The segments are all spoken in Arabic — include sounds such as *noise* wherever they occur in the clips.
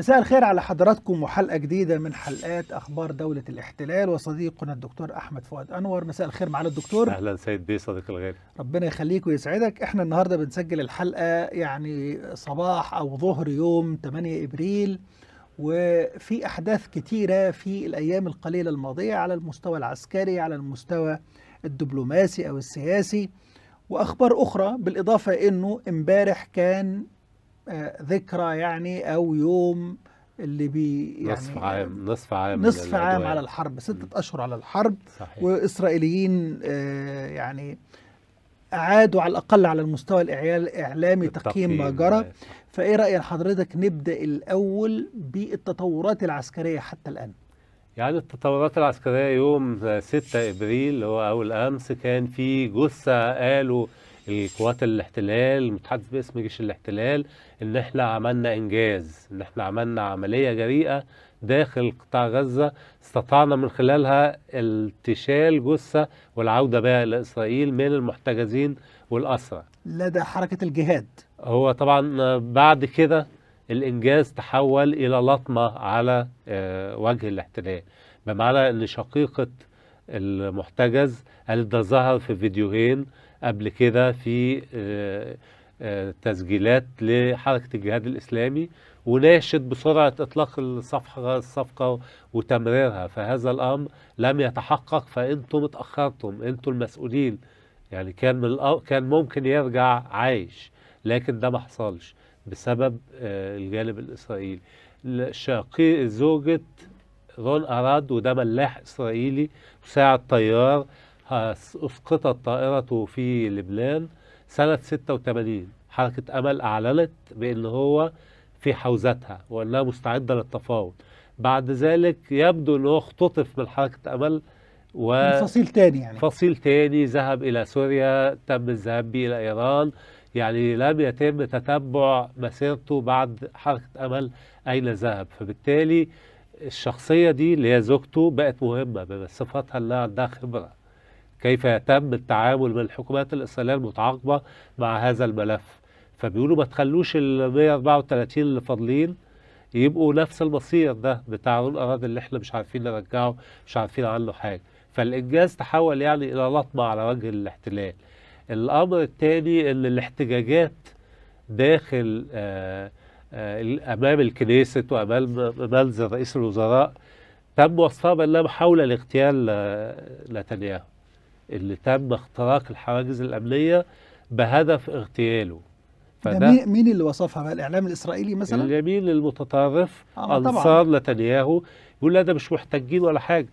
مساء الخير على حضراتكم وحلقه جديده من حلقات اخبار دوله الاحتلال وصديقنا الدكتور احمد فؤاد انور مساء الخير معالي الدكتور اهلا سيد بيه صديقي الغالي ربنا يخليك ويسعدك احنا النهارده بنسجل الحلقه يعني صباح او ظهر يوم 8 ابريل وفي احداث كتيره في الايام القليله الماضيه على المستوى العسكري على المستوى الدبلوماسي او السياسي واخبار اخرى بالاضافه انه امبارح كان ذكرى يعني أو يوم اللي بي يعني نصف عام نصف عام نصف عام على الحرب ستة أشهر على الحرب صحيح. وإسرائيليين آه، يعني أعادوا على الأقل على المستوى الإعلامي تقييم ما جرى فإيه رأي حضرتك نبدأ الأول بالتطورات العسكرية حتى الآن يعني التطورات العسكرية يوم 6 إبريل اللي هو أول أمس كان في جثة قالوا القوات الاحتلال المتحدث باسم جيش الاحتلال ان احنا عملنا انجاز ان احنا عملنا عمليه جريئه داخل قطاع غزه استطعنا من خلالها التشال جثه والعوده بها لاسرائيل من المحتجزين والاسرى لدى حركه الجهاد هو طبعا بعد كده الانجاز تحول الى لطمه على آه، وجه الاحتلال بمعنى ان شقيقه المحتجز قالت ده ظهر في فيديوهين قبل كده في آه، آه، تسجيلات لحركة الجهاد الإسلامي وناشد بسرعة إطلاق الصفحة الصفقة وتمريرها فهذا الأمر لم يتحقق فأنتم اتأخرتم أنتم المسؤولين يعني كان من كان ممكن يرجع عايش لكن ده ما حصلش بسبب آه، الجانب الإسرائيلي شقي زوجة رون أراد وده ملاح إسرائيلي وساعد طيار أسقطت طائرته في لبنان سنة 86 حركة أمل أعلنت بأن هو في حوزتها وأنها مستعدة للتفاوض بعد ذلك يبدو أنه اختطف من حركة أمل و فصيل تاني يعني فصيل تاني ذهب إلى سوريا تم الذهاب به إلى إيران يعني لم يتم تتبع مسيرته بعد حركة أمل أين ذهب فبالتالي الشخصية دي اللي هي زوجته بقت مهمة بصفتها أنها عندها خبرة كيف يتم التعامل من الحكومات الإسرائيلية المتعاقبة مع هذا الملف فبيقولوا ما تخلوش ال 134 اللي فاضلين يبقوا نفس المصير ده بتاع الأراضي اللي احنا مش عارفين نرجعه مش عارفين عنه حاجة فالإنجاز تحول يعني إلى لطمة على وجه الاحتلال الأمر الثاني أن الاحتجاجات داخل آه، آه، أمام الكنيسة وأمام منزل رئيس الوزراء تم وصفها بأنها محاولة لاغتيال آه، نتنياهو اللي تم اختراق الحواجز الامنيه بهدف اغتياله فده مين اللي وصفها بقى الاعلام الاسرائيلي مثلا اليمين المتطرف آه انصار نتنياهو يقول لا ده مش محتجين ولا حاجه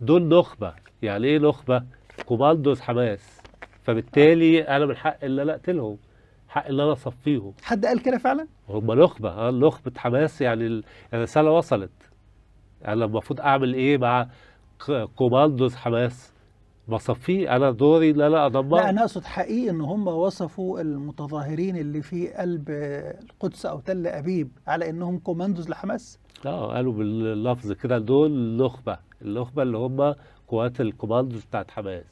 دول نخبه يعني ايه نخبه كوماندوز حماس فبالتالي انا من حق ان انا اقتلهم حق ان انا اصفيهم حد قال كده فعلا هم نخبه اه نخبه حماس يعني الرساله وصلت انا يعني المفروض اعمل ايه مع كوماندوز حماس بصفيه انا دوري لا لا ادمر لا انا اقصد حقيقي ان هم وصفوا المتظاهرين اللي في قلب القدس او تل ابيب على انهم كوماندوز لحماس اه قالوا باللفظ كده دول النخبه النخبه اللي هم قوات الكوماندوز بتاعت حماس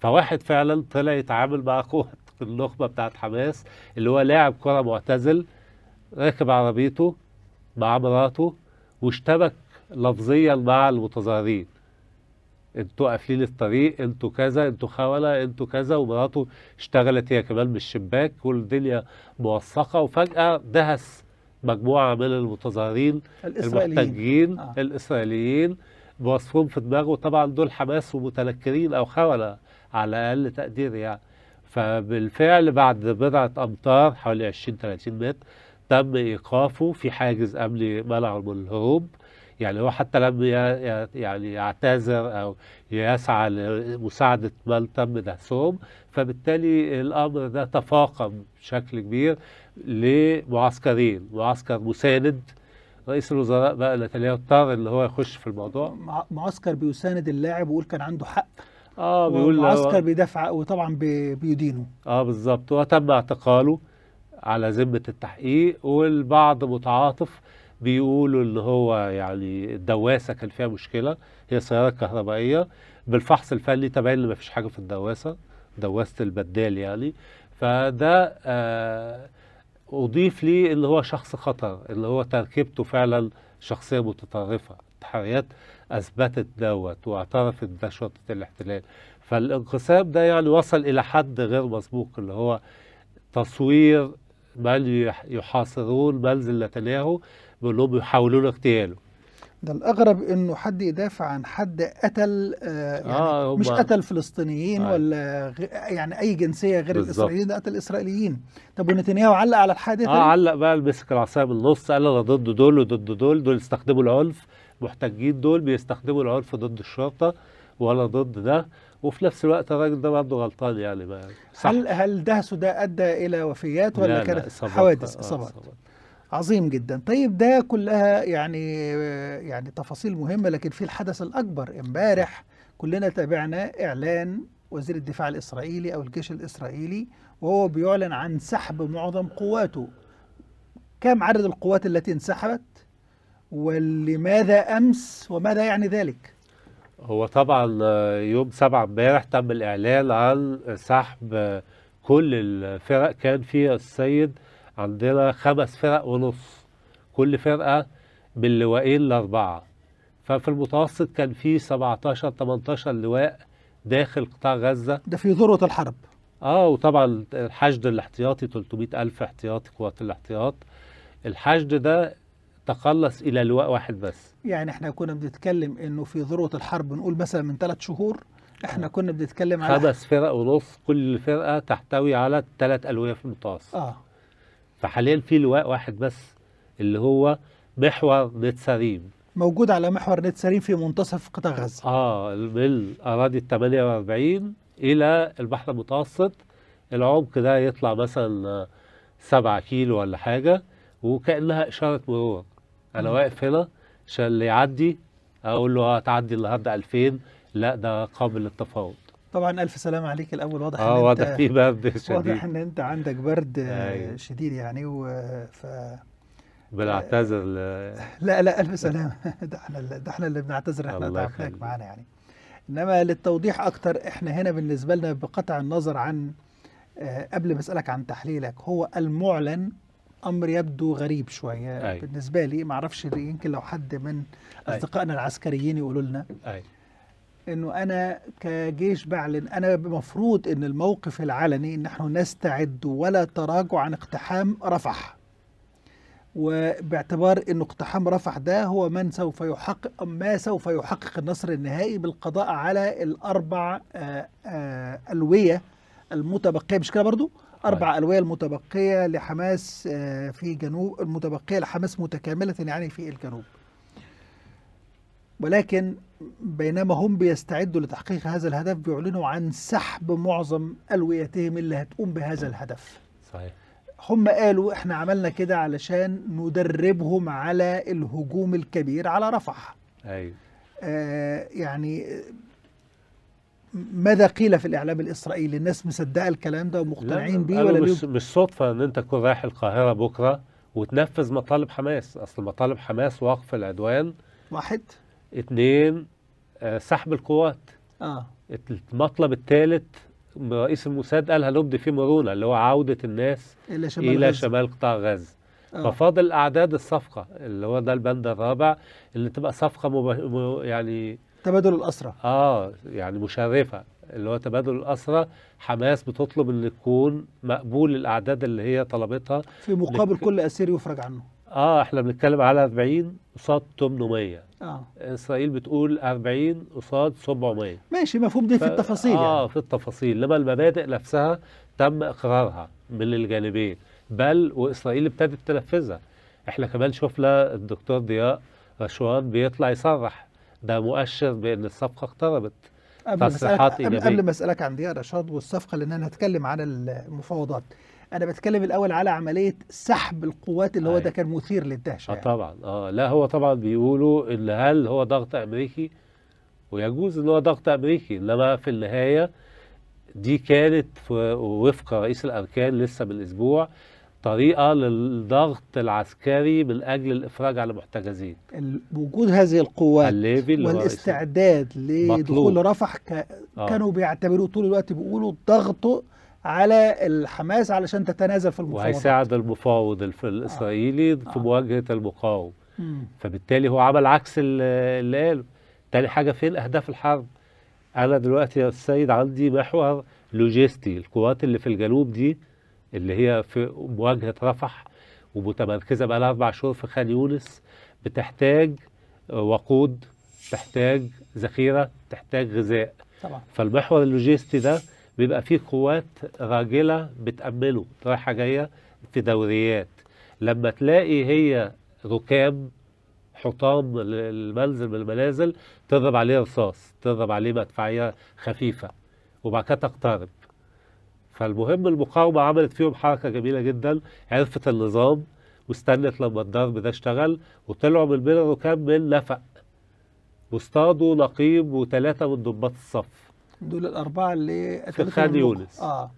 فواحد فعلا طلع يتعامل مع قوة *laughs* النخبة بتاعت حماس اللي هو لاعب كرة معتزل راكب عربيته مع مراته واشتبك لفظيا مع المتظاهرين انتوا قافلين الطريق انتوا كذا انتوا خولة انتوا كذا ومراته اشتغلت هي كمان من الشباك والدنيا موثقة وفجأة دهس مجموعة من المتظاهرين المحتجين آه. الإسرائيليين بوصفهم في دماغه طبعا دول حماس ومتنكرين أو خولة على أقل تقدير يعني فبالفعل بعد بضعة أمتار حوالي 20 30 متر تم إيقافه في حاجز أمني منعه من الهروب يعني هو حتى لم يعني يعتذر او يسعى لمساعده من تم دهسهم فبالتالي الامر ده تفاقم بشكل كبير لمعسكرين معسكر مساند رئيس الوزراء بقى نتنياهو اضطر ان هو يخش في الموضوع معسكر بيساند اللاعب ويقول كان عنده حق اه بيقول معسكر بيدافع وطبعا بيدينه اه بالظبط وتم اعتقاله على ذمه التحقيق والبعض متعاطف بيقولوا اللي هو يعني الدواسه كان فيها مشكله هي سياره كهربائيه بالفحص الفني تبين ان مفيش حاجه في الدواسه دواسه البدال يعني فده آه اضيف لي اللي هو شخص خطر اللي هو تركيبته فعلا شخصيه متطرفه التحريات اثبتت دوت واعترفت بشرطه الاحتلال فالانقسام ده يعني وصل الى حد غير مسبوق اللي هو تصوير بل يحاصرون بل ذلتناه بأنهم يحاولون اغتياله ده الأغرب إنه حد يدافع عن حد قتل آه يعني آه مش قتل فلسطينيين آه ولا يعني أي جنسية غير بالزبط. الإسرائيليين ده قتل إسرائيليين طب ونتنياهو علق على الحادثة آه طيب؟ علق بقى مسك العصاية بالنص قال أنا ضد دول وضد دول دول استخدموا العنف محتجين دول بيستخدموا العنف ضد الشرطة وأنا ضد ده وفي نفس الوقت الراجل ده برضه غلطان يعني ما صح. هل هل دهسه ده ادى الى وفيات ولا كانت حوادث آه، اصابات؟ عظيم جدا طيب ده كلها يعني يعني تفاصيل مهمه لكن في الحدث الاكبر امبارح كلنا تابعنا اعلان وزير الدفاع الاسرائيلي او الجيش الاسرائيلي وهو بيعلن عن سحب معظم قواته كم عدد القوات التي انسحبت ولماذا امس وماذا يعني ذلك هو طبعا آه، يوم 7 امبارح تم الاعلان عن سحب كل الفرق كان فيها السيد عندنا خمس فرق ونص كل فرقه باللوائين الاربعه ففي المتوسط كان في 17 18 لواء داخل قطاع غزه ده في ذروه الحرب اه وطبعا الحشد الاحتياطي 300 الف احتياطي قوات الاحتياط الحشد ده تقلص الى لواء واحد بس يعني احنا كنا بنتكلم انه في ذروه الحرب نقول مثلا من ثلاث شهور احنا آه. كنا بنتكلم على خمس فرق ونص كل فرقه تحتوي على ثلاث الويه في المتوسط اه فحاليا في لواء واحد بس اللي هو محور نت سريم موجود على محور نت سريم في منتصف قطاع غزه اه من اراضي ال 48 الى البحر المتوسط العمق ده يطلع مثلا 7 كيلو ولا حاجه وكانها اشاره مرور انا واقف هنا عشان اللي يعدي اقول له هتعدي النهارده 2000 لا ده قابل للتفاوض طبعا الف سلام عليك الاول واضح اه واضح في برد شديد واضح ان انت عندك برد آه، أيوه. شديد يعني و ف بنعتذر ل... *laughs* لا لا الف سلام *laughs* ده احنا ده احنا اللي بنعتذر احنا تعبناك معانا يعني انما للتوضيح اكتر احنا هنا بالنسبه لنا بقطع النظر عن آه، قبل ما اسالك عن تحليلك هو المعلن امر يبدو غريب شويه آه، أي. بالنسبه لي ما اعرفش يمكن لو حد من اصدقائنا العسكريين يقولوا لنا انه انا كجيش بعلن انا المفروض ان الموقف العلني ان نحن نستعد ولا تراجع عن اقتحام رفح وباعتبار ان اقتحام رفح ده هو من سوف يحقق ما سوف يحقق النصر النهائي بالقضاء على الاربع آه، آه، الويه المتبقيه مش كده برضو؟ طيب. أربع ألوية المتبقية لحماس آه، في جنوب المتبقية لحماس متكاملة يعني في الجنوب ولكن بينما هم بيستعدوا لتحقيق هذا الهدف بيعلنوا عن سحب معظم ألويتهم اللي هتقوم بهذا الهدف صحيح هم قالوا احنا عملنا كده علشان ندربهم على الهجوم الكبير على رفح ايوه آه يعني ماذا قيل في الاعلام الاسرائيلي الناس مصدقه الكلام ده ومقتنعين بيه ولا مش بالصدفه ان انت تكون رايح القاهره بكره وتنفذ مطالب حماس اصل مطالب حماس وقف العدوان واحد اثنين آه، سحب القوات اه المطلب الثالث رئيس الموساد قالها لبدي فيه مرونه اللي هو عوده الناس الى شمال, إلى شمال قطاع غزه آه. ففاضل اعداد الصفقه اللي هو ده البند الرابع اللي تبقى صفقه مب... م... يعني تبادل الاسرى اه يعني مشرفه اللي هو تبادل الاسرى حماس بتطلب ان يكون مقبول الاعداد اللي هي طلبتها في مقابل لك... كل اسير يفرج عنه اه احنا بنتكلم على 40 قصاد 800 اه اسرائيل بتقول 40 قصاد 700 ماشي مفهوم دي ف... يعني. آه، في التفاصيل اه يعني. في التفاصيل لما المبادئ نفسها تم اقرارها من الجانبين بل واسرائيل ابتدت تنفذها احنا كمان شفنا الدكتور ضياء رشوان بيطلع يصرح ده مؤشر بان الصفقه اقتربت تصريحات ايجابيه قبل ما اسالك عن ضياء رشاد والصفقه لان انا هتكلم على المفاوضات انا بتكلم الاول على عمليه سحب القوات اللي هو ده كان مثير للدهشه آه يعني. طبعا اه لا هو طبعا بيقولوا ان هل هو ضغط امريكي ويجوز ان هو ضغط امريكي انما في النهايه دي كانت وفق رئيس الاركان لسه من اسبوع طريقه للضغط العسكري من اجل الافراج على المحتجزين وجود هذه القوات والاستعداد لدخول رفح ك... آه. كانوا بيعتبروه طول الوقت بيقولوا ضغطه على الحماس علشان تتنازل في المفاوضات وهيساعد المفاوض الاسرائيلي آه. آه. في مواجهه المقاوم فبالتالي هو عمل عكس اللي قاله تاني حاجه فين اهداف الحرب انا دلوقتي يا السيد عندي محور لوجيستي القوات اللي في الجنوب دي اللي هي في مواجهه رفح ومتمركزه بقى لها اربع شهور في خان يونس بتحتاج آه، وقود تحتاج ذخيره تحتاج غذاء طبعا فالمحور اللوجيستي ده بيبقى فيه قوات راجله بتامله رايحه جايه في دوريات لما تلاقي هي ركام حطام المنزل من المنازل تضرب عليه رصاص تضرب عليه مدفعيه خفيفه وبعد كده تقترب فالمهم المقاومة عملت فيهم حركة جميلة جدا عرفت النظام واستنت لما الضرب ده اشتغل وطلعوا من بين الركاب من نفق واصطادوا نقيب وثلاثة من ضباط الصف دول الأربعة اللي في خان يونس اه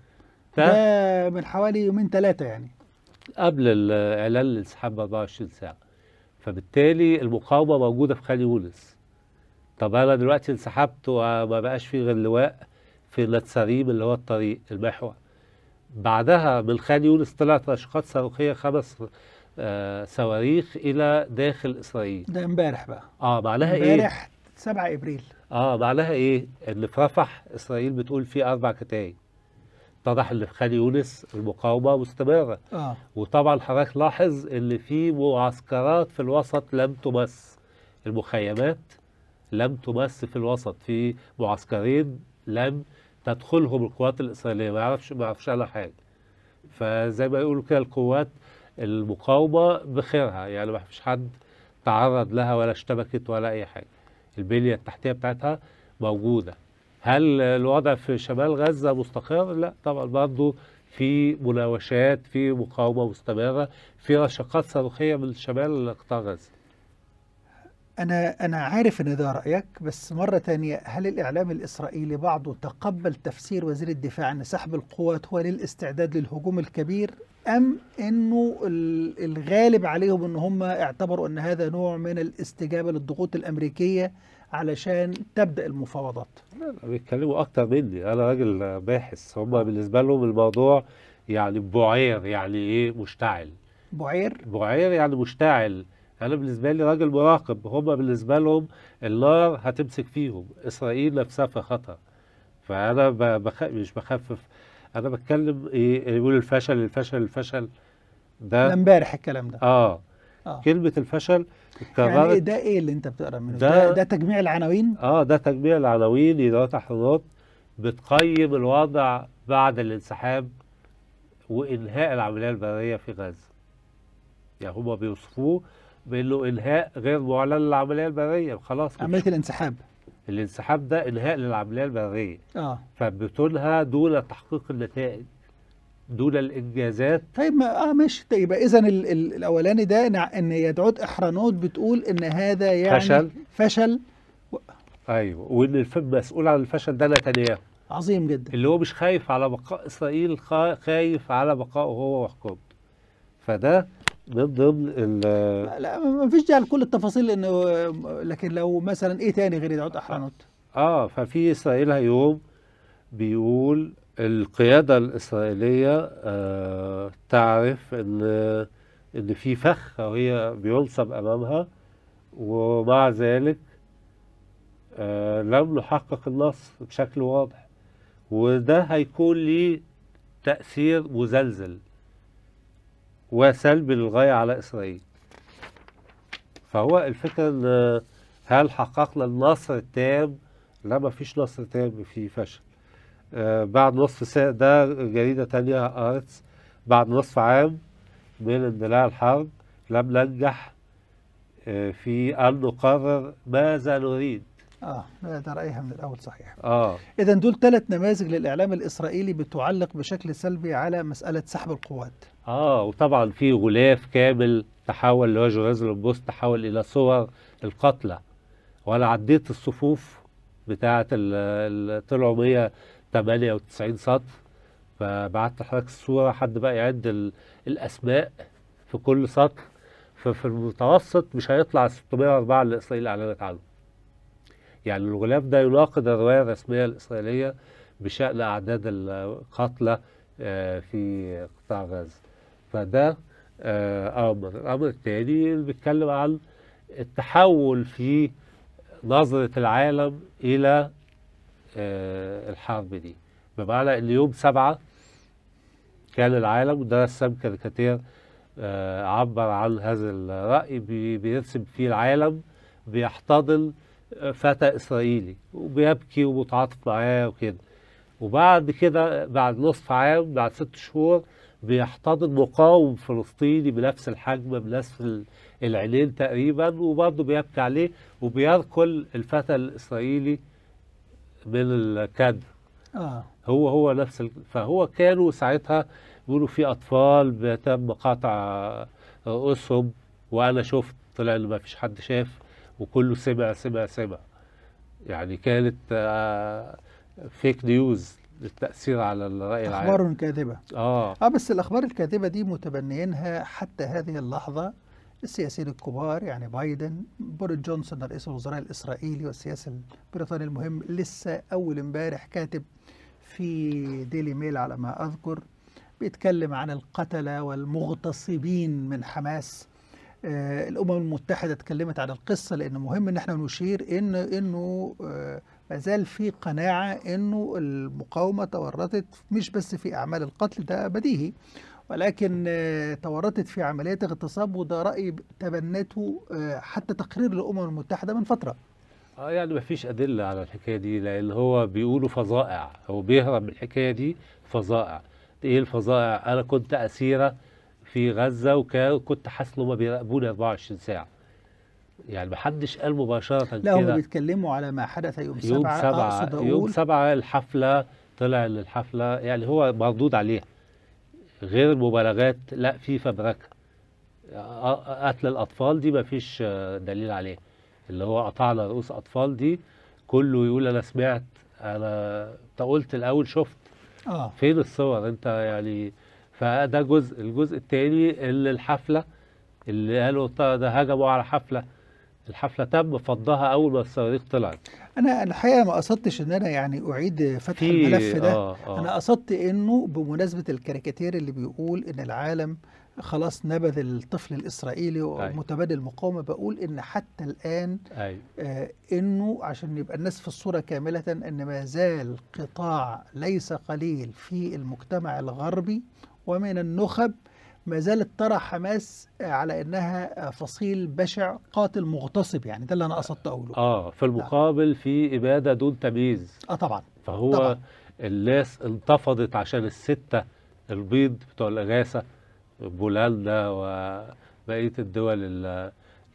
ده, من حوالي يومين ثلاثة يعني قبل الإعلان الانسحاب 24 ساعة فبالتالي المقاومة موجودة في خان يونس طب أنا دلوقتي انسحبت وما بقاش فيه غير لواء في نتساريم اللي هو الطريق المحور بعدها من خان يونس طلعت رشقات صاروخيه خمس آه صواريخ الى داخل اسرائيل ده امبارح بقى اه معناها ايه امبارح 7 ابريل اه معناها ايه ان في رفح اسرائيل بتقول في اربع كتائب اتضح ان في خان يونس المقاومه مستمره آه. وطبعا حضرتك لاحظ ان في معسكرات في الوسط لم تمس المخيمات لم تمس في الوسط في معسكرين لم تدخلهم القوات الإسرائيلية ما يعرفش ما يعرفش على حاجة فزي ما يقولوا كده القوات المقاومة بخيرها يعني ما فيش حد تعرض لها ولا اشتبكت ولا أي حاجة البنية التحتية بتاعتها موجودة هل الوضع في شمال غزة مستقر؟ لا طبعا برضه في مناوشات في مقاومة مستمرة في رشقات صاروخية من شمال قطاع غزة أنا أنا عارف إن ده رأيك بس مرة تانية هل الإعلام الإسرائيلي بعضه تقبل تفسير وزير الدفاع أن سحب القوات هو للاستعداد للهجوم الكبير أم إنه الغالب عليهم إن هم اعتبروا أن هذا نوع من الاستجابة للضغوط الأمريكية علشان تبدأ المفاوضات؟ لا بيتكلموا أكتر مني أنا راجل باحث هم آه. بالنسبة لهم الموضوع يعني بعير يعني إيه مشتعل بعير؟ بعير يعني مشتعل انا بالنسبه لي راجل مراقب هم بالنسبه لهم النار هتمسك فيهم اسرائيل نفسها في خطر فانا بخ... مش بخفف انا بتكلم ايه يقول الفشل الفشل الفشل ده ده امبارح الكلام ده اه آه. كلمة الفشل اتكررت يعني ده ايه اللي انت بتقرا منه؟ ده, ده, تجميع العناوين؟ اه ده تجميع العناوين ادارات حضارات بتقيم الوضع بعد الانسحاب وانهاء العمليه البريه في غزه. يعني هما بيوصفوه بيقول له الهاء غير معلن للعمليه البريه خلاص عمليه الانسحاب الانسحاب ده الهاء للعمليه البريه اه فبتقولها دون تحقيق النتائج دون الانجازات طيب ما اه ماشي طيب اذا الاولاني ده ان يدعوت احرانوت بتقول ان هذا يعني فشل فشل و... ايوه وان المسؤول عن الفشل ده نتنياهو عظيم جدا اللي هو مش خايف على بقاء اسرائيل خايف على بقائه هو وحكومته فده من ضمن لا ما فيش داعي لكل التفاصيل لانه لكن لو مثلا ايه تاني غير يدعوت احرنوت اه ففي اسرائيل هيوم بيقول القياده الاسرائيليه آه تعرف ان ان في فخ وهي بينصب امامها ومع ذلك آه لم نحقق النصر بشكل واضح وده هيكون ليه تاثير مزلزل وسلبي للغاية على إسرائيل فهو الفكرة هل حققنا النصر التام لا ما فيش نصر تام في فشل آه، بعد نصف ساعة ده جريدة تانية أرتس بعد نصف عام من اندلاع الحرب لم ننجح آه، في أن نقرر ماذا نريد اه ده رايها من الاول صحيح اه اذا دول ثلاث نماذج للاعلام الاسرائيلي بتعلق بشكل سلبي على مساله سحب القوات اه وطبعا في غلاف كامل تحول لوجه غزل البوست تحول الى صور القتلى وانا عديت الصفوف بتاعه طلعوا 198 سطر فبعت لحضرتك الصوره حد بقى يعد الاسماء في كل سطر ففي المتوسط مش هيطلع 604 اللي اسرائيل اعلنت عنه يعني الغلاف ده يناقض الروايه الرسميه الاسرائيليه بشان اعداد القتلى آه، في قطاع غزه فده امر آه، الامر الثاني اللي بيتكلم عن التحول في نظره العالم الى آه، الحرب دي بمعنى ان يوم سبعه كان العالم وده رسام كاريكاتير آه، عبر عن هذا الراي بيرسم فيه العالم بيحتضن فتى اسرائيلي وبيبكي ومتعاطف معاه وكده وبعد كده بعد نصف عام بعد ست شهور بيحتضن مقاوم فلسطيني بنفس الحجم بنفس العينين تقريبا وبرضه بيبكي عليه وبيركل الفتى الاسرائيلي من الكادر آه. هو هو نفس ال... فهو كانوا ساعتها بيقولوا في اطفال بيتم قطع رؤوسهم وانا شفت طلع ان ما فيش حد شاف وكله سمع سمع سمع يعني كانت فيك آه، نيوز للتاثير على الراي العام اخبار كاذبه اه اه بس الاخبار الكاذبه دي متبنيينها حتى هذه اللحظه السياسيين الكبار يعني بايدن بوريس جونسون رئيس الوزراء الاسرائيلي والسياسي البريطاني المهم لسه اول امبارح كاتب في ديلي ميل على ما اذكر بيتكلم عن القتلة والمغتصبين من حماس آه الامم المتحده اتكلمت عن القصه لان مهم ان احنا نشير ان انه آه ما زال في قناعة أنه المقاومة تورطت مش بس في أعمال القتل ده بديهي ولكن آه، تورطت في عمليات اغتصاب وده رأي تبنته آه، حتى تقرير الأمم المتحدة من فترة اه يعني ما فيش أدلة على الحكاية دي لأن هو بيقولوا فظائع هو بيهرب من الحكاية دي فظائع إيه الفظائع أنا كنت أسيرة في غزة وكنت حاسس ما بيراقبوني 24 ساعة يعني محدش قال مباشرة كده لا هم بيتكلموا على ما حدث يوم, يوم سبعة, سبعة أقصد يوم سبعة الحفلة طلع ان الحفلة يعني هو مردود عليها غير المبالغات لا في فبركة قتل الأطفال دي مفيش دليل عليه اللي هو قطعنا رؤوس أطفال دي كله يقول أنا سمعت أنا أنت قلت الأول شفت آه. فين الصور أنت يعني فده جزء الجزء الثاني اللي الحفلة اللي قالوا ده هجموا على حفلة الحفله تم فضها اول ما الصواريخ طلعت انا الحقيقه ما قصدتش ان انا يعني اعيد فتح الملف ده آه آه. انا قصدت انه بمناسبه الكاريكاتير اللي بيقول ان العالم خلاص نبذ الطفل الاسرائيلي ومتبادل المقاومه بقول ان حتى الان آه انه عشان يبقى الناس في الصوره كامله ان ما زال قطاع ليس قليل في المجتمع الغربي ومن النخب ما زالت ترى حماس على انها فصيل بشع قاتل مغتصب يعني ده اللي انا قصدت اقوله اه في نعم. المقابل في اباده دون تمييز اه طبعا فهو طبعا. الناس انتفضت عشان السته البيض بتوع الاغاثه بولندا وبقيه الدول اللي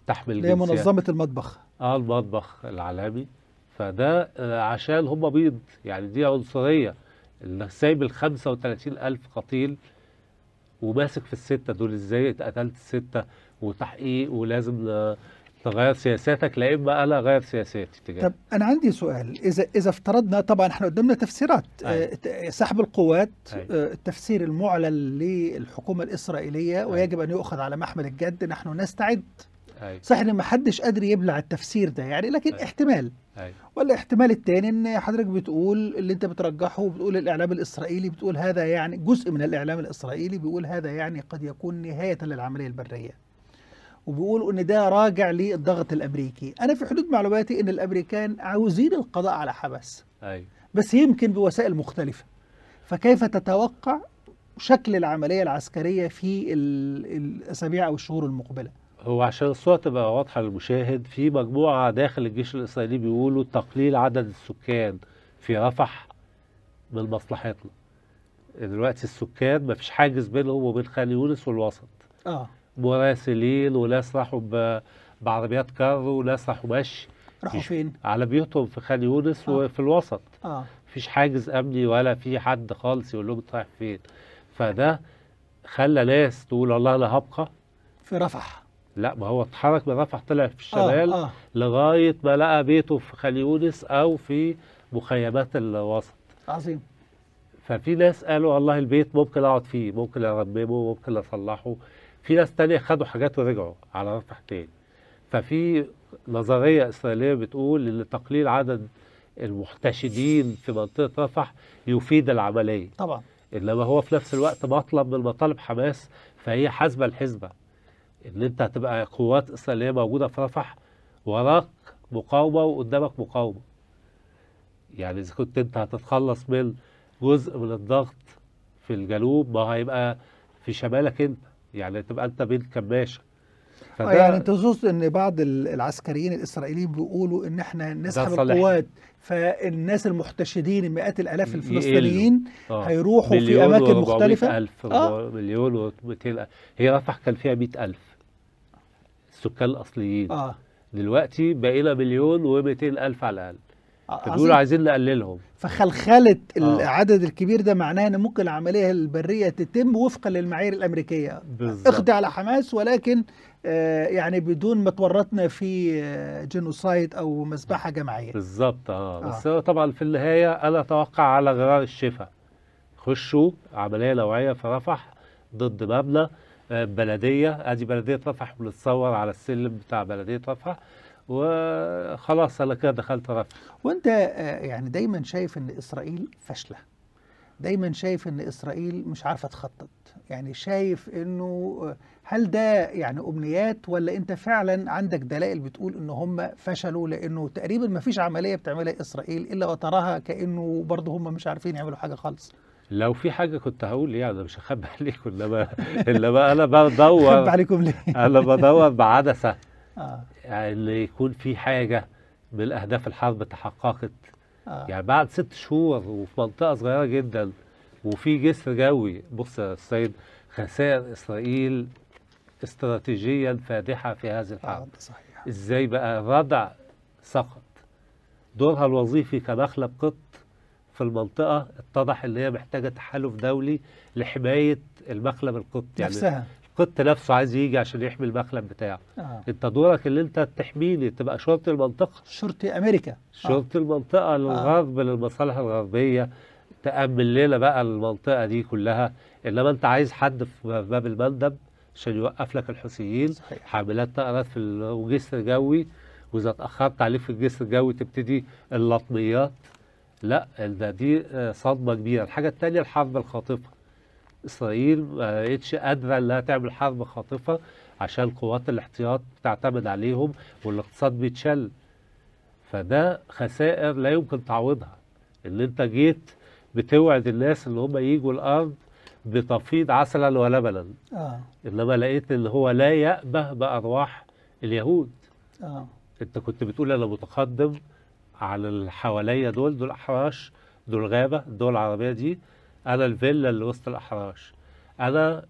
تحمل اللي هي منظمه المطبخ اه المطبخ العالمي فده آه، عشان هم بيض يعني دي عنصريه سايب ال 35 ألف قتيل وماسك في السته دول ازاي اتقتلت السته وتحقيق إيه؟ ولازم تغير سياساتك لا اما انا اغير سياساتي تجاه طب انا عندي سؤال اذا اذا افترضنا طبعا احنا قدامنا تفسيرات أي. آه، سحب القوات أي. آه، التفسير المعلن للحكومه الاسرائيليه ويجب ان يؤخذ على محمل الجد نحن نستعد صحيح صح ان ما حدش قادر يبلع التفسير ده يعني لكن أي. احتمال أي. والاحتمال الثاني ان حضرتك بتقول اللي انت بترجحه بتقول الاعلام الاسرائيلي بتقول هذا يعني جزء من الاعلام الاسرائيلي بيقول هذا يعني قد يكون نهايه للعمليه البريه وبيقولوا ان ده راجع للضغط الامريكي انا في حدود معلوماتي ان الامريكان عاوزين القضاء على حماس بس يمكن بوسائل مختلفه فكيف تتوقع شكل العمليه العسكريه في الاسابيع او الشهور المقبله هو عشان الصورة تبقى واضحة للمشاهد في مجموعة داخل الجيش الإسرائيلي بيقولوا تقليل عدد السكان في رفح من مصلحتنا دلوقتي السكان مفيش حاجز بينهم وبين خان يونس والوسط اه مراسلين وناس راحوا بعربيات كار وناس راحوا مشي راحوا فين؟ على بيوتهم في خان يونس آه. وفي الوسط اه مفيش حاجز امني ولا في حد خالص يقول لهم رايح فين فده خلى ناس تقول والله انا هبقى في رفح لا ما هو اتحرك من رفح طلع في آه، الشمال آه آه. لغايه ما لقى بيته في خان يونس او في مخيمات الوسط عظيم ففي ناس قالوا والله البيت ممكن اقعد فيه ممكن ارممه ممكن اصلحه في ناس تانية خدوا حاجات ورجعوا على رفح تاني ففي نظريه اسرائيليه بتقول ان تقليل عدد المحتشدين في منطقه رفح يفيد العمليه طبعا انما هو في نفس الوقت مطلب من مطالب حماس فهي حاسبه الحسبه ان انت هتبقى قوات اسرائيليه موجوده في رفح وراك مقاومه وقدامك مقاومه يعني اذا كنت انت هتتخلص من جزء من الضغط في الجنوب ما هيبقى في شمالك انت يعني تبقى انت بين كماشه آه يعني انت تظن ان بعض العسكريين الاسرائيليين بيقولوا ان احنا نسحب القوات فالناس المحتشدين مئات الالاف الفلسطينيين آه. هيروحوا في اماكن مختلفه ألف آه. مليون و 200 هي رفح كان فيها 100000 السكان الاصليين اه دلوقتي بقينا مليون و الف على الاقل آه، فبيقولوا عايزين نقللهم فخلخله آه. العدد الكبير ده معناه ان ممكن العمليه البريه تتم وفقا للمعايير الامريكيه بالظبط اخضع على حماس ولكن آه يعني بدون ما تورطنا في آه، جينوسايد او مذبحه جماعيه بالظبط آه. آه بس طبعا في النهايه انا اتوقع على غرار الشفاء خشوا عمليه نوعيه في رفح ضد مبنى بلديه ادي بلديه رفح بنتصور على السلم بتاع بلديه رفح وخلاص انا كده دخلت رفح وانت آه، يعني دايما شايف ان اسرائيل فاشله دايما شايف ان اسرائيل مش عارفه تخطط يعني شايف انه آه، هل ده يعني امنيات ولا انت فعلا عندك دلائل بتقول ان هم فشلوا لانه تقريبا ما فيش عمليه بتعملها اسرائيل الا وتراها كانه برضه هم مش عارفين يعملوا حاجه خالص لو في حاجة كنت هقول ايه انا مش هخبي *laughs* عليكم انما انما انا بدور هخبي عليكم ليه؟ *laughs* انا بدور بعدسة آه. ان يعني يكون في حاجة من اهداف الحرب تحققت آه. يعني بعد ست شهور وفي منطقة صغيرة جدا وفي جسر جوي بص يا السيد خسائر اسرائيل استراتيجيا فادحة في هذه آه، الحرب آه صحيح ازاي بقى الردع سقط دورها الوظيفي كنخلة قط في المنطقة اتضح ان هي محتاجة تحالف دولي لحماية المخلب القط يعني نفسها القط نفسه عايز يجي عشان يحمي المخلب بتاعه آه. انت دورك ان انت تحميني تبقى شرطي المنطقة شرطي امريكا شرطي آه. المنطقة للغرب آه. للمصالح الغربية تأمن لنا بقى المنطقة دي كلها انما انت عايز حد في باب المندب عشان يوقف لك الحوثيين حاملات طائرات في الجسر الجوي واذا اتاخرت عليه في الجسر الجوي تبتدي اللطميات لا ده دي آه، صدمه كبيره الحاجه الثانيه الحرب الخاطفه اسرائيل ما بقتش قادره انها تعمل حرب خاطفه عشان قوات الاحتياط بتعتمد عليهم والاقتصاد بيتشل فده خسائر لا يمكن تعويضها اللي انت جيت بتوعد الناس اللي هم يجوا الارض بتفيض عسلا ولبنا آه. انما لقيت اللي هو لا يأبه بارواح اليهود آه. انت كنت بتقول انا متقدم على اللي حواليا دول دول احراش دول غابه الدول العربيه دي انا الفيلا اللي وسط الاحراش انا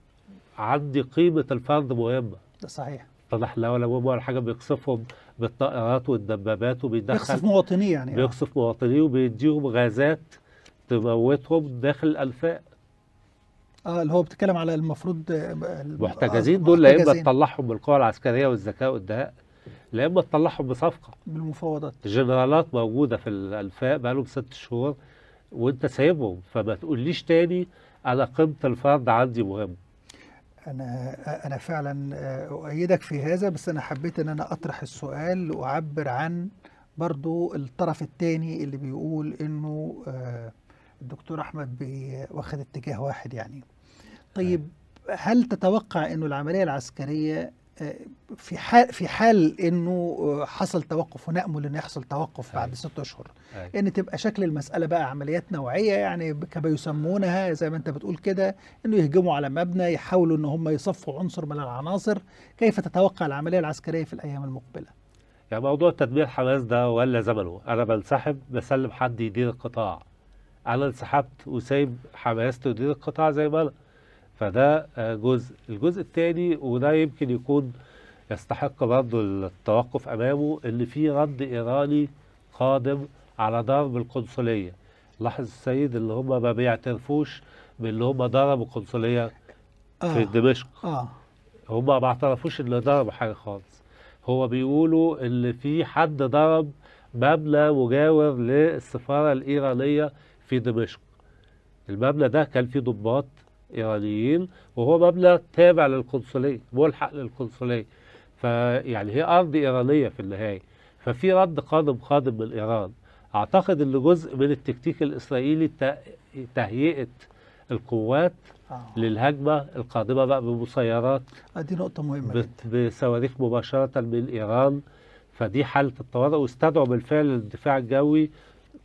عندي قيمه الفرد مهمه ده صحيح اتضح لا ولا بوبا ولا حاجه بيقصفهم بالطائرات والدبابات وبيدخل بيقصف مواطنيه يعني بيقصف مواطنيه وبيديهم غازات تموتهم داخل الانفاق اه اللي هو بتتكلم على المفروض آه، المحتجزين دول لا يبقى تطلعهم بالقوه العسكريه والذكاء والدهاء لا اما تطلعهم بصفقه بالمفاوضات جنرالات موجوده في الانفاق بقالهم ست شهور وانت سايبهم فما تقوليش تاني انا قيمه الفرد عندي مهم انا انا فعلا آه، اؤيدك في هذا بس انا حبيت ان انا اطرح السؤال واعبر عن برضو الطرف الثاني اللي بيقول انه آه، الدكتور احمد واخد اتجاه واحد يعني طيب هل تتوقع انه العمليه العسكريه في حال في حال انه حصل توقف ونامل انه يحصل توقف بعد أيوه. ست اشهر أيوه. ان تبقى شكل المساله بقى عمليات نوعيه يعني كما يسمونها زي ما انت بتقول كده انه يهجموا على مبنى يحاولوا ان هم يصفوا عنصر من العناصر كيف تتوقع العمليه العسكريه في الايام المقبله؟ يعني موضوع تدمير حماس ده ولا زمنه انا بنسحب بسلم حد يدير القطاع انا انسحبت وسايب حماس تدير القطاع زي ما انا فده آه، جزء الجزء الثاني وده يمكن يكون يستحق برضه التوقف امامه ان في رد ايراني قادم على ضرب القنصليه لاحظ السيد اللي هم ما بيعترفوش باللي هم ضربوا قنصليه آه في دمشق آه هم ما اعترفوش ان ضربوا حاجه خالص هو بيقولوا ان في حد ضرب مبنى مجاور للسفاره الايرانيه في دمشق المبنى ده كان فيه ضباط إيرانيين وهو مبلغ تابع للقنصلية ملحق للقنصلية فيعني هي أرض إيرانية في النهاية ففي رد قادم قادم من إيران أعتقد أن جزء من التكتيك الإسرائيلي تهيئة القوات آه. للهجمة القادمة بقى بمسيرات دي نقطة مهمة بصواريخ مباشرة من إيران فدي حالة الطوارئ واستدعوا بالفعل الدفاع الجوي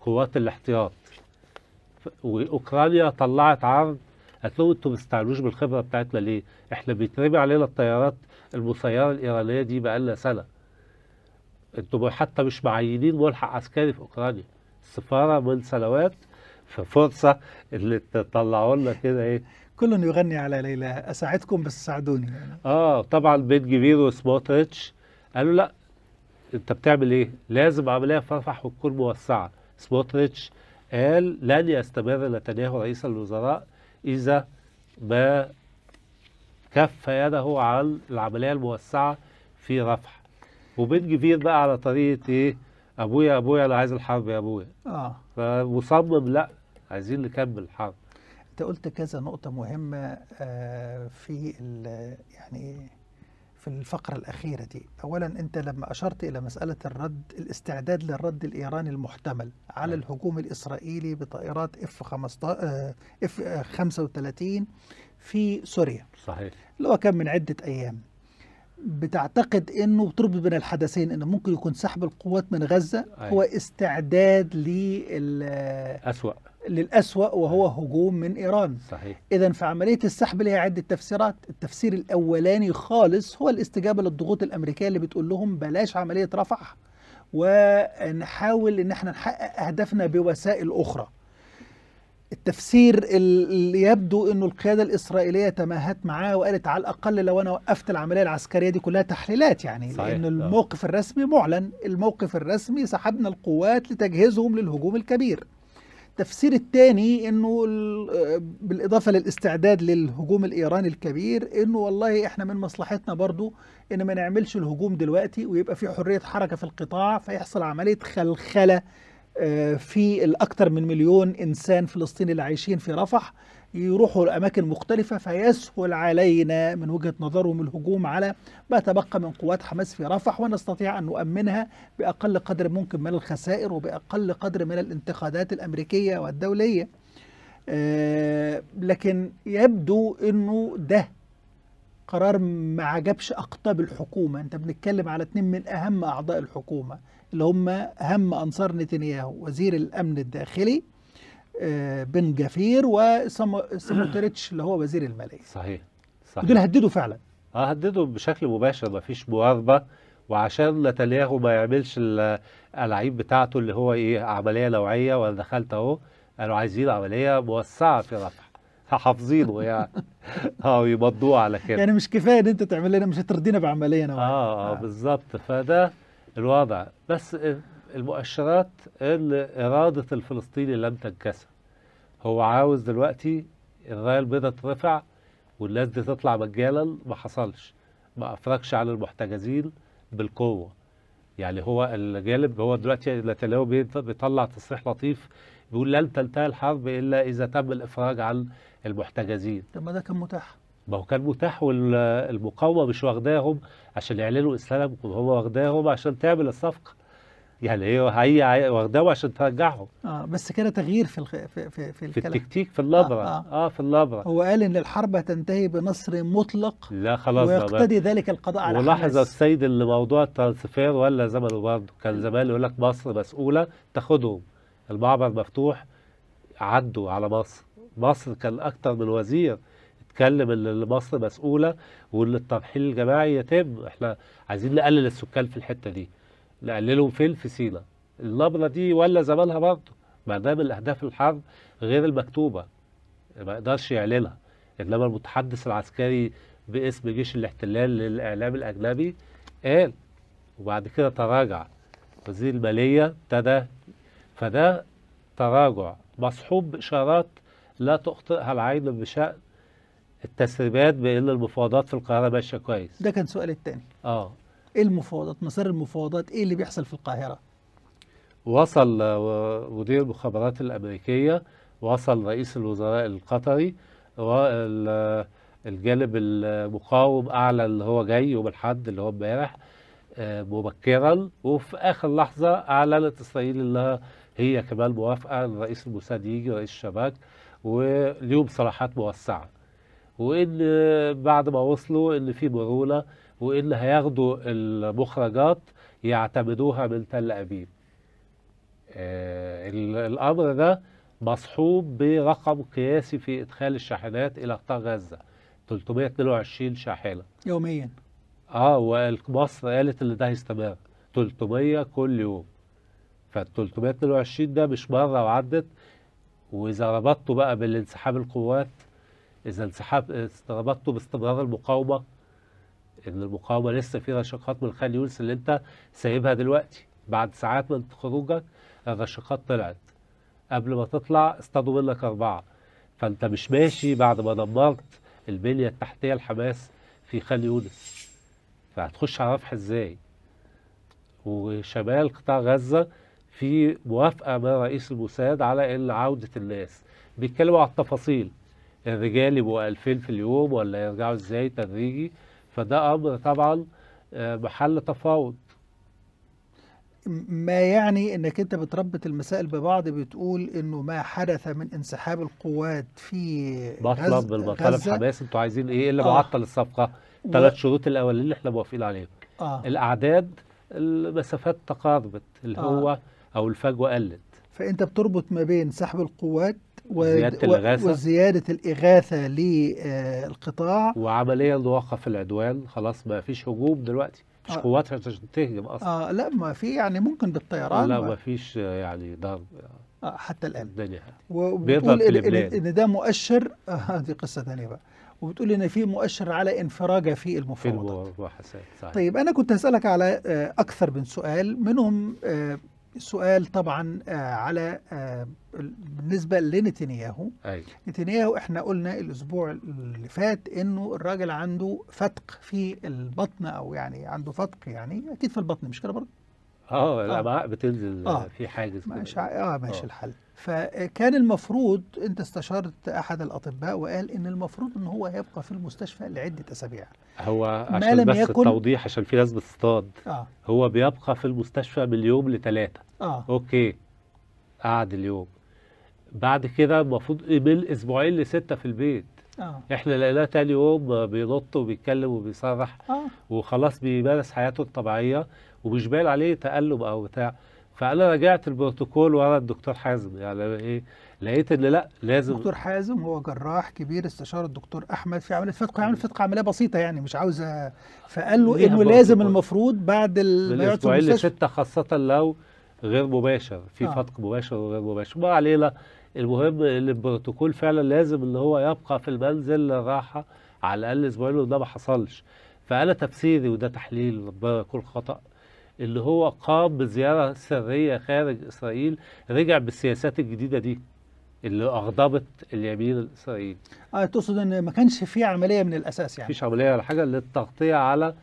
قوات الاحتياط وأوكرانيا طلعت عرض هتلاقوا انتوا ما بتستعلوش بالخبره بتاعتنا ليه؟ احنا بيترمي علينا الطيارات المسيره الايرانيه دي بقالنا سنه. انتوا حتى مش معينين ملحق عسكري في اوكرانيا. السفاره من سنوات في فرصه اللي تطلعوا لنا كده ايه كل يغني على ليلى اساعدكم بس ساعدوني يعني. اه طبعا بيت جبير وسموتريتش قالوا لا انت بتعمل ايه؟ لازم عمليه فرفح وتكون موسعه. سموتريتش قال لن يستمر نتنياهو رئيس الوزراء إذا ما كف يده عن العملية الموسعة في رفع وبن جفير بقى على طريقة إيه أبويا أبويا أنا عايز الحرب يا أبويا آه فمصمم لأ عايزين نكمل الحرب أنت قلت كذا نقطة مهمة آه في يعني في الفقرة الأخيرة دي أولا أنت لما أشرت إلى مسألة الرد الاستعداد للرد الإيراني المحتمل على نعم. الهجوم الإسرائيلي بطائرات اف 15 آه، اف 35 آه، في سوريا صحيح اللي هو كان من عدة أيام بتعتقد انه بتربط بين الحدثين انه ممكن يكون سحب القوات من غزه هو استعداد لل اسوأ للأسوأ وهو هجوم من إيران صحيح إذا فعملية السحب لها عدة تفسيرات التفسير الأولاني خالص هو الاستجابة للضغوط الأمريكية اللي بتقول لهم بلاش عملية رفح ونحاول إن احنا نحقق أهدافنا بوسائل أخرى التفسير اللي يبدو انه القياده الاسرائيليه تماهت معاه وقالت على الاقل لو انا وقفت العمليه العسكريه دي كلها تحليلات يعني صحيح. لان آه. الموقف الرسمي معلن الموقف الرسمي سحبنا القوات لتجهيزهم للهجوم الكبير التفسير الثاني انه بالاضافه للاستعداد للهجوم الايراني الكبير انه والله احنا من مصلحتنا برضو ان ما نعملش الهجوم دلوقتي ويبقى في حريه حركه في القطاع فيحصل عمليه خلخله آه، في الاكثر من مليون انسان فلسطيني اللي عايشين في رفح يروحوا لأماكن مختلفة فيسهل علينا من وجهة نظرهم الهجوم على ما تبقى من قوات حماس في رفح ونستطيع أن نؤمنها بأقل قدر ممكن من الخسائر وبأقل قدر من الانتقادات الأمريكية والدولية أه لكن يبدو أنه ده قرار ما عجبش أقطاب الحكومة أنت بنتكلم على اتنين من أهم أعضاء الحكومة اللي هم أهم أنصار نتنياهو وزير الأمن الداخلي بن جفير وسموتريتش اللي هو وزير الماليه صحيح صحيح دول هددوا فعلا اه هددوا بشكل مباشر ما فيش مواظبه وعشان نتنياهو ما يعملش العيب بتاعته اللي هو ايه عمليه نوعيه وانا دخلت اهو قالوا عايزين عمليه موسعه في رفح حافظينه يعني *laughs* اه ويمضوه على كده يعني مش كفايه ان انت تعمل لنا مش هتردينا بعمليه نوعيه اه, آه, آه. بالظبط فده الوضع بس المؤشرات ان اراده الفلسطيني لم تنكسر هو عاوز دلوقتي الرايه البيضاء ترفع والناس دي تطلع مجانا ما حصلش ما افرجش على المحتجزين بالقوه يعني هو الجالب هو دلوقتي نتنياهو بيطلع تصريح لطيف بيقول لن تنتهي الحرب الا اذا تم الافراج عن المحتجزين طب ما ده كان متاح ما هو كان متاح والمقاومه مش واخداهم عشان يعلنوا اسلام هم واخداهم عشان تعمل الصفقه يعني هي هي واخداه عشان ترجعه اه بس كده تغيير في الخ... في في, في, في التكتيك في اللبره آه, آه. اه في اللبره هو قال ان الحرب هتنتهي بنصر مطلق لا خلاص ويقتضي ذلك القضاء على ولاحظ السيد اللي موضوع الترانسفير ولا زمنه برضه كان زمان يقول لك مصر مسؤوله تاخدهم المعبر مفتوح عدوا على مصر مصر كان اكتر من وزير اتكلم ان مصر مسؤوله وان الترحيل الجماعي يتم احنا عايزين نقلل السكان في الحته دي نقللهم فين في سينا النبره دي ولا زمانها برضه ما دام الاهداف الحرب غير المكتوبه ما يقدرش يعلنها انما المتحدث العسكري باسم جيش الاحتلال للاعلام الاجنبي قال وبعد كده تراجع وزير الماليه ابتدى فده تراجع مصحوب باشارات لا تخطئها العين بشان التسريبات بان المفاوضات في القاهره ماشيه كويس ده كان سؤالي الثاني اه ايه المفاوضات مسار المفاوضات ايه اللي بيحصل في القاهره وصل مدير المخابرات الامريكيه وصل رئيس الوزراء القطري والجانب المقاوم اعلن هو جاي يوم الاحد اللي هو امبارح آه، مبكرا وفي اخر لحظه اعلنت اسرائيل انها هي كمان موافقه ان رئيس الموساد يجي رئيس الشباك وليهم صلاحات موسعه وان آه، بعد ما وصلوا ان في مرونه وايه اللي هياخدوا المخرجات يعتمدوها من تل ابيب آه الامر ده مصحوب برقم قياسي في ادخال الشاحنات الى قطاع غزه 322 شاحنه يوميا اه ومصر قالت ان ده هيستمر 300 كل يوم فال 322 ده مش مره وعدت واذا ربطته بقى بالانسحاب القوات اذا انسحاب ربطته باستمرار المقاومه ان المقاومه لسه في رشقات من خان يونس اللي انت سايبها دلوقتي بعد ساعات من خروجك الرشقات طلعت قبل ما تطلع اصطادوا منك اربعه فانت مش ماشي بعد ما دمرت البنيه التحتيه الحماس في خان يونس فهتخش على رفح ازاي وشمال قطاع غزه في موافقه من رئيس الموساد على ان عوده الناس بيتكلموا على التفاصيل الرجال يبقوا 2000 في اليوم ولا يرجعوا ازاي تدريجي فده امر طبعا آه، محل تفاوض ما يعني انك انت بتربط المسائل ببعض بتقول انه ما حدث من انسحاب القوات في بطلب بطلب حماس انتوا عايزين إيه؟, ايه اللي آه. معطل الصفقه ثلاث و... شروط الاولين اللي احنا موافقين عليهم آه. الاعداد المسافات تقاربت اللي آه. هو او الفجوه قلت فانت بتربط ما بين سحب القوات وزيادة الإغاثة وزيادة الإغاثة للقطاع وعملية لواقع في العدوان خلاص ما فيش هجوم دلوقتي مش آه. قواتها تهجم أصلا آه لا ما في يعني ممكن بالطيران لا ما فيش يعني ضرب آه حتى الآن الدنيا وبتقول إن, إن ده مؤشر آه، هذه آه قصة ثانية بقى وبتقول ان في مؤشر على انفراجه في المفاوضات في صحيح طيب انا كنت هسالك على آه، اكثر من سؤال منهم آه، السؤال طبعا آه، على آه، بالنسبه لنتنياهو أيوة. نتنياهو احنا قلنا الاسبوع اللي فات انه الراجل عنده فتق في البطن او يعني عنده فتق يعني اكيد في البطن مش كده برضه اه الامعاء آه. بتنزل آه. في حاجز مش ع... اه ماشي آه. الحل فكان المفروض انت استشرت احد الاطباء وقال ان المفروض ان هو يبقى في المستشفى لعده اسابيع هو عشان بس يكن... التوضيح عشان في ناس بتصطاد آه. هو بيبقى في المستشفى من اليوم لثلاثه آه. اوكي قعد اليوم بعد كده المفروض من اسبوعين لسته في البيت آه. احنا لقيناه تاني يوم بينط وبيتكلم وبيصرح آه. وخلاص بيمارس حياته الطبيعيه ومش باين عليه تقلب او بتاع فانا راجعت البروتوكول ورا الدكتور حازم يعني ايه لقيت ان لا لازم دكتور حازم هو جراح كبير استشار الدكتور احمد في عمليه فتق عمليه فتق عمليه بسيطه يعني مش عاوزه فقال له انه لازم المفروض بعد الاسبوعين لسته خاصه لو غير مباشر في آه. فتق مباشر وغير مباشر ما علينا المهم ان البروتوكول فعلا لازم ان هو يبقى في المنزل راحه على الاقل اسبوعين وده ما حصلش فانا تفسيري وده تحليل ربنا يكون خطا اللي هو قام بزيارة سرية خارج إسرائيل رجع بالسياسات الجديدة دي اللي أغضبت اليمين الإسرائيلي آه تقصد إن ما كانش في عملية من الأساس يعني مفيش عملية ولا حاجة للتغطية على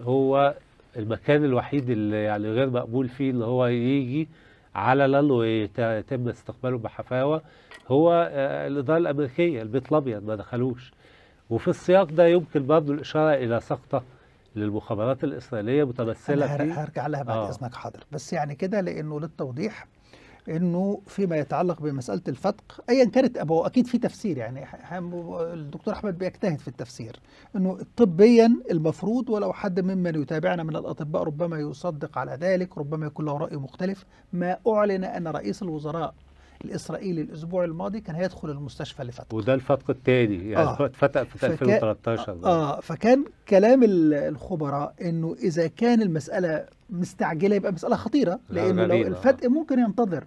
هو المكان الوحيد اللي يعني غير مقبول فيه اللي هو يجي لال ويتم استقباله بحفاوة هو آه، الإدارة الأمريكية البيت الأبيض ما دخلوش وفي السياق ده يمكن برضه الإشارة إلى سقطة للمخابرات الإسرائيلية متمثلة أنا هرجع لها بعد آه. إذنك حاضر بس يعني كده لأنه للتوضيح انه فيما يتعلق بمساله الفتق ايا كانت ابوه اكيد في تفسير يعني الدكتور احمد بيجتهد في التفسير انه طبيا المفروض ولو حد ممن يتابعنا من الاطباء ربما يصدق على ذلك ربما يكون له راي مختلف ما اعلن ان رئيس الوزراء الاسرائيلي الاسبوع الماضي كان هيدخل المستشفى اللي فتح وده الفتق الثاني يعني آه فتق في 2013 فكا... آه،, اه فكان كلام الخبراء انه اذا كان المساله مستعجله يبقى مساله خطيره لانه لو الفتق آه. ممكن ينتظر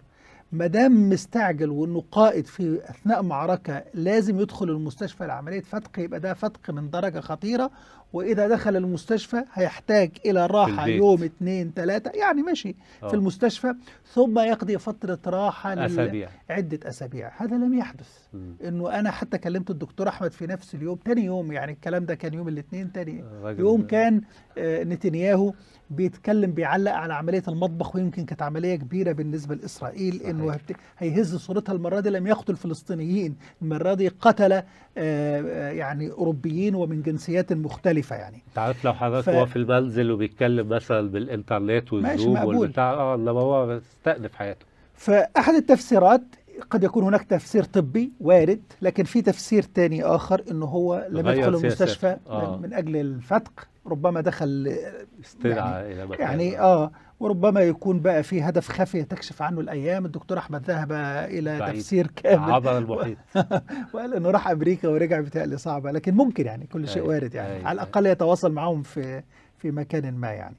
ما دام مستعجل وانه قائد في اثناء معركه لازم يدخل المستشفى لعمليه فتق يبقى ده فتق من درجه خطيره واذا دخل المستشفى هيحتاج الى راحه يوم اثنين ثلاثه يعني ماشي أوه. في آه. المستشفى ثم يقضي فتره راحه أسابيع. عده اسابيع هذا لم يحدث مم. انه انا حتى كلمت الدكتور احمد في نفس اليوم ثاني يوم يعني الكلام ده كان يوم الاثنين ثاني آه، يوم كان آه نتنياهو بيتكلم بيعلق على عمليه المطبخ ويمكن كانت عمليه كبيره بالنسبه لاسرائيل انه هيهز صورتها المره دي لم يقتل فلسطينيين المره دي قتل آه, آه، يعني اوروبيين ومن جنسيات مختلفه مختلفه يعني تعرف لو حضرتك ف... هو في المنزل وبيتكلم مثلا بالانترنت والزوم والبتاع اه انما هو استأنف حياته فاحد التفسيرات قد يكون هناك تفسير طبي وارد لكن في تفسير ثاني اخر انه هو لم يدخل المستشفى آه. من اجل الفتق ربما دخل استدعى يعني, يعني اه وربما يكون بقى في هدف خفي تكشف عنه الايام الدكتور احمد ذهب الى بعيد. تفسير كامل عبر *laughs* المحيط وقال انه راح امريكا ورجع بتهيألي صعبه لكن ممكن يعني كل شيء أي وارد يعني أي على الاقل يتواصل معهم في في مكان ما يعني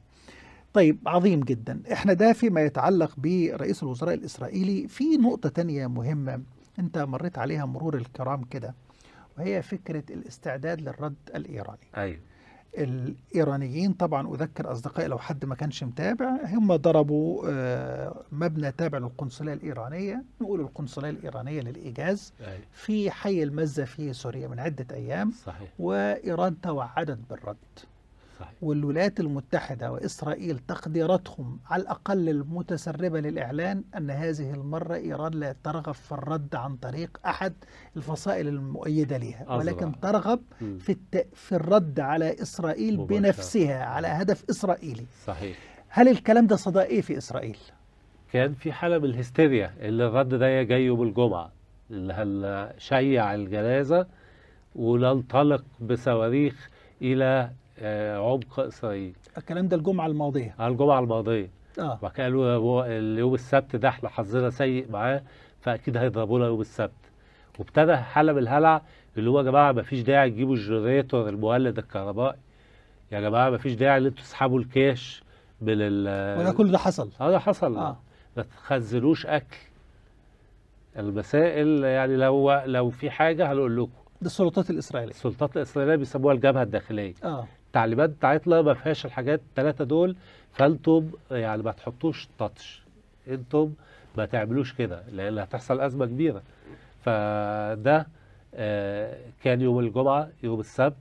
طيب عظيم جدا احنا ده فيما يتعلق برئيس الوزراء الاسرائيلي في نقطه تانية مهمه انت مريت عليها مرور الكرام كده وهي فكره الاستعداد للرد الايراني ايوه الايرانيين طبعا اذكر اصدقائي لو حد ما كانش متابع هم ضربوا آه، مبنى تابع للقنصليه الايرانيه نقول القنصليه الايرانيه للايجاز في حي المزه في سوريا من عده ايام صحيح. وايران توعدت بالرد صحيح. والولايات المتحدة وإسرائيل تقديراتهم على الأقل المتسربة للإعلان أن هذه المرة إيران لا ترغب في الرد عن طريق أحد الفصائل المؤيدة لها أصبع. ولكن ترغب في, الت... في الرد على إسرائيل مباشرة. بنفسها على هدف إسرائيلي صحيح هل الكلام ده صدائي في إسرائيل؟ كان في حالة من الهستيريا اللي الرد ده جاي يوم الجمعة اللي هل شيع الجنازة ولنطلق بصواريخ إلى آه، عمق اسرائيل الكلام ده الجمعه الماضيه على آه، الجمعه الماضيه اه وقالوا يوم السبت ده احنا حظنا سيء معاه فاكيد هيضربونا يوم السبت وابتدى حاله من الهلع اللي هو يا جماعه ما فيش داعي تجيبوا الجنريتور المولد الكهربائي يا جماعه ما فيش داعي ان انتوا تسحبوا الكاش من ال وده كل ده حصل اه ده حصل آه. ما تخزنوش اكل المسائل يعني لو لو في حاجه هنقول لكم ده السلطات الاسرائيليه السلطات الاسرائيليه بيسموها الجبهه الداخليه اه التعليمات بتاعتنا ما فيهاش الحاجات الثلاثه دول فانتم يعني ما تحطوش تاتش انتم ما تعملوش كده لان هتحصل ازمه كبيره فده آه، كان يوم الجمعه يوم السبت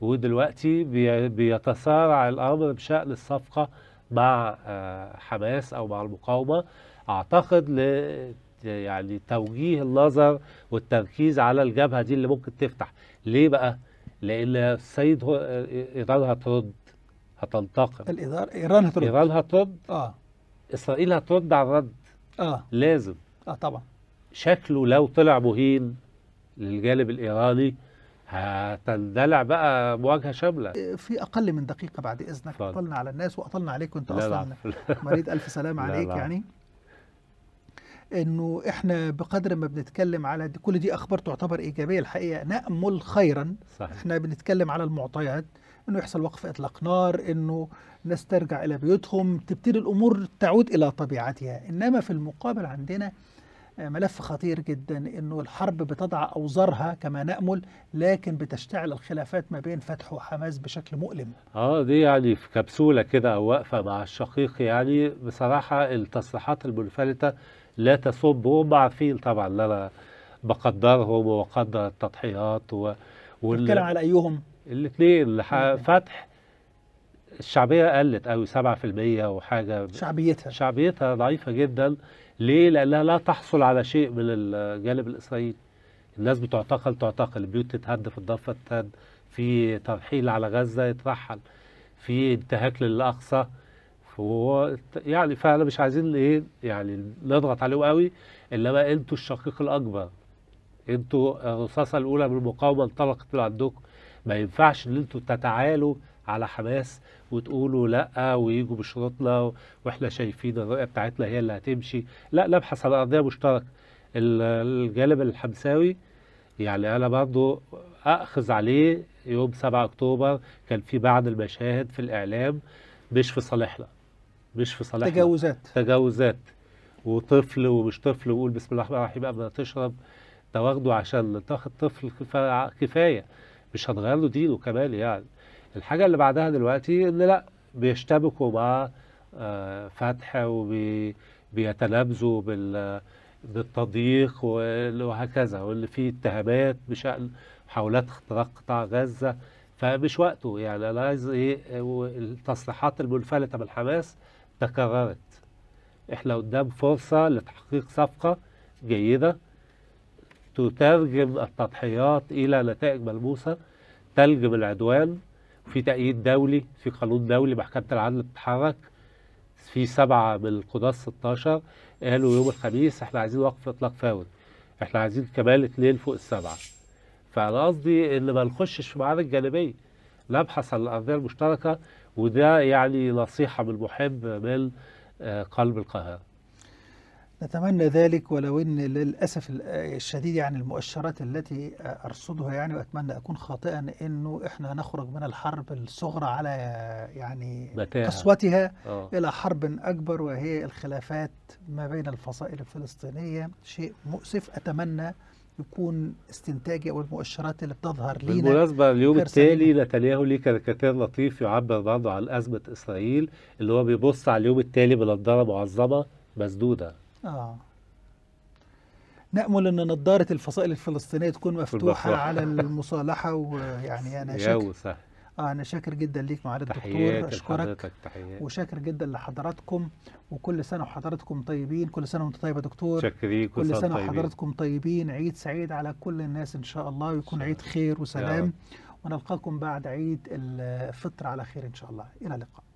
ودلوقتي بيتسارع الامر بشان الصفقه مع آه، حماس او مع المقاومه اعتقد ل يعني توجيه النظر والتركيز على الجبهه دي اللي ممكن تفتح ليه بقى؟ لان هو ايران هترد هتنتقم الإدارة ايران هترد ايران هترد اه اسرائيل هترد على الرد اه لازم اه طبعا شكله لو طلع مهين للجانب الايراني هتندلع بقى مواجهه شامله آه، في اقل من دقيقه بعد اذنك اطلنا على الناس واطلنا عليك وانت اصلا مريض الف سلامه عليك لا لا. يعني انه احنا بقدر ما بنتكلم على دي كل دي اخبار تعتبر ايجابيه الحقيقه نامل خيرا صحيح. احنا بنتكلم على المعطيات انه يحصل وقف اطلاق نار انه الناس ترجع الى بيوتهم تبتدي الامور تعود الى طبيعتها انما في المقابل عندنا آه، ملف خطير جدا انه الحرب بتضع اوزارها كما نامل لكن بتشتعل الخلافات ما بين فتح وحماس بشكل مؤلم. اه دي يعني في كبسوله كده او واقفه مع الشقيق يعني بصراحه التصريحات المنفلته لا تصب في طبعا لا لا بقدرهم وقدر التضحيات و وال... على ايهم؟ الاثنين فتح الشعبيه قلت قوي 7% وحاجه شعبيتها شعبيتها ضعيفه جدا ليه؟ لانها لا تحصل على شيء من الجانب الاسرائيلي الناس بتعتقل تعتقل البيوت تتهد في الضفه تتهد في ترحيل على غزه يترحل في انتهاك للاقصى فهو يعني فعلا مش عايزين ايه يعني نضغط عليهم قوي انما انتوا الشقيق الاكبر انتوا الرصاصه الاولى من المقاومه انطلقت من عندكم ما ينفعش ان انتوا تتعالوا على حماس وتقولوا لا ويجوا بشروطنا واحنا شايفين الرؤيه بتاعتنا هي اللي هتمشي لا نبحث عن ارضيه مشتركه الجانب الحمساوي يعني انا برضو اخذ عليه يوم 7 اكتوبر كان في بعض المشاهد في الاعلام مش في صالحنا مش في صالحنا تجاوزات تجاوزات وطفل ومش طفل وقول بسم الله الرحمن الرحيم قبل ما تشرب ده واخده عشان تاخد طفل كفايه مش هتغير له دينه كمان يعني الحاجه اللي بعدها دلوقتي ان لا بيشتبكوا مع آه، فتح وبيتنابذوا بال بالتضييق وهكذا واللي فيه اتهامات بشأن محاولات اختراق قطاع غزه فمش وقته يعني انا عايز ايه التصريحات المنفلته من حماس تكررت احنا قدام فرصة لتحقيق صفقة جيدة تترجم التضحيات إلى نتائج ملموسة تلجم العدوان في تأييد دولي في قانون دولي محكمة العدل بتتحرك في سبعة من القضاة 16 قالوا يوم الخميس احنا عايزين وقف إطلاق فوري احنا عايزين كمان اتنين فوق السبعة فأنا قصدي إن ما نخشش في معارك جانبية نبحث عن الأرضية المشتركة وده يعني نصيحة من محب من آه، قلب القاهرة نتمنى ذلك ولو ان للاسف آه، الشديد يعني المؤشرات التي آه، ارصدها يعني واتمنى اكون خاطئا انه احنا نخرج من الحرب الصغرى على يعني قسوتها الى حرب اكبر وهي الخلافات ما بين الفصائل الفلسطينيه شيء مؤسف اتمنى يكون استنتاجي او المؤشرات اللي بتظهر لينا بالمناسبه اليوم التالي نتنياهو ليه كاريكاتير لطيف يعبر برضه عن ازمه اسرائيل اللي هو بيبص على اليوم التالي بنضاره معظمه مسدوده. اه نأمل أن نضاره الفصائل الفلسطينية تكون مفتوحة على المصالحة ويعني أنا شاكر آه، انا شاكر جدا ليك معالي الدكتور اشكرك وشاكر جدا لحضراتكم وكل سنه وحضراتكم طيبين كل سنه وانت طيب يا دكتور شكريك كل سنه وحضراتكم طيبين عيد سعيد على كل الناس ان شاء الله ويكون عيد خير وسلام ونلقاكم بعد عيد الفطر على خير ان شاء الله الى اللقاء